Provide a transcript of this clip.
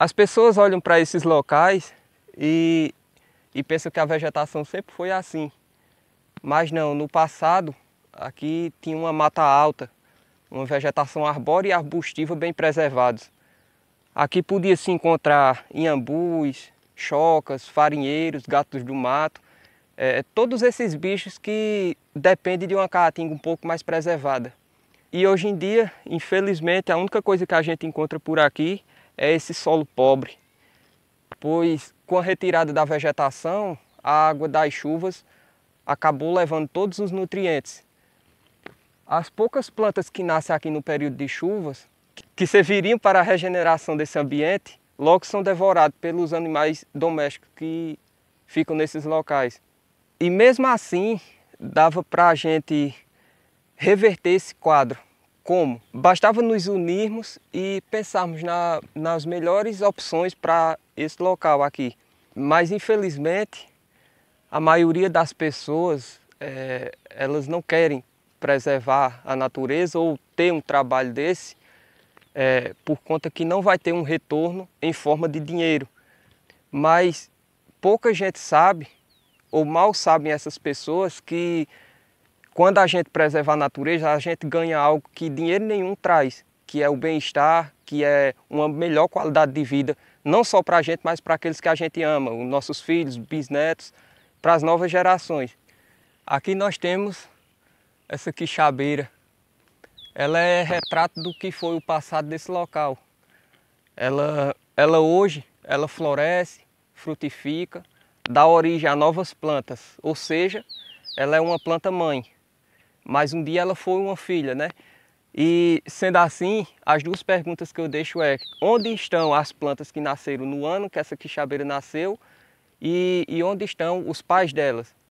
As pessoas olham para esses locais e, e pensam que a vegetação sempre foi assim. Mas não, no passado aqui tinha uma mata alta, uma vegetação arbórea e arbustiva bem preservados. Aqui podia se encontrar iambus, chocas, farinheiros, gatos do mato, é, todos esses bichos que dependem de uma caatinga um pouco mais preservada. E hoje em dia, infelizmente, a única coisa que a gente encontra por aqui é esse solo pobre, pois com a retirada da vegetação, a água das chuvas acabou levando todos os nutrientes. As poucas plantas que nascem aqui no período de chuvas, que serviriam para a regeneração desse ambiente, logo são devoradas pelos animais domésticos que ficam nesses locais. E mesmo assim, dava para a gente reverter esse quadro. Como? Bastava nos unirmos e pensarmos na, nas melhores opções para esse local aqui. Mas, infelizmente, a maioria das pessoas é, elas não querem preservar a natureza ou ter um trabalho desse é, por conta que não vai ter um retorno em forma de dinheiro. Mas pouca gente sabe, ou mal sabem essas pessoas, que quando a gente preserva a natureza, a gente ganha algo que dinheiro nenhum traz, que é o bem-estar, que é uma melhor qualidade de vida, não só para a gente, mas para aqueles que a gente ama, os nossos filhos, bisnetos, para as novas gerações. Aqui nós temos essa quixabeira. Ela é retrato do que foi o passado desse local. Ela, ela hoje, ela floresce, frutifica, dá origem a novas plantas, ou seja, ela é uma planta mãe, mas um dia ela foi uma filha, né? E sendo assim, as duas perguntas que eu deixo é onde estão as plantas que nasceram no ano que essa quixabeira nasceu e, e onde estão os pais delas?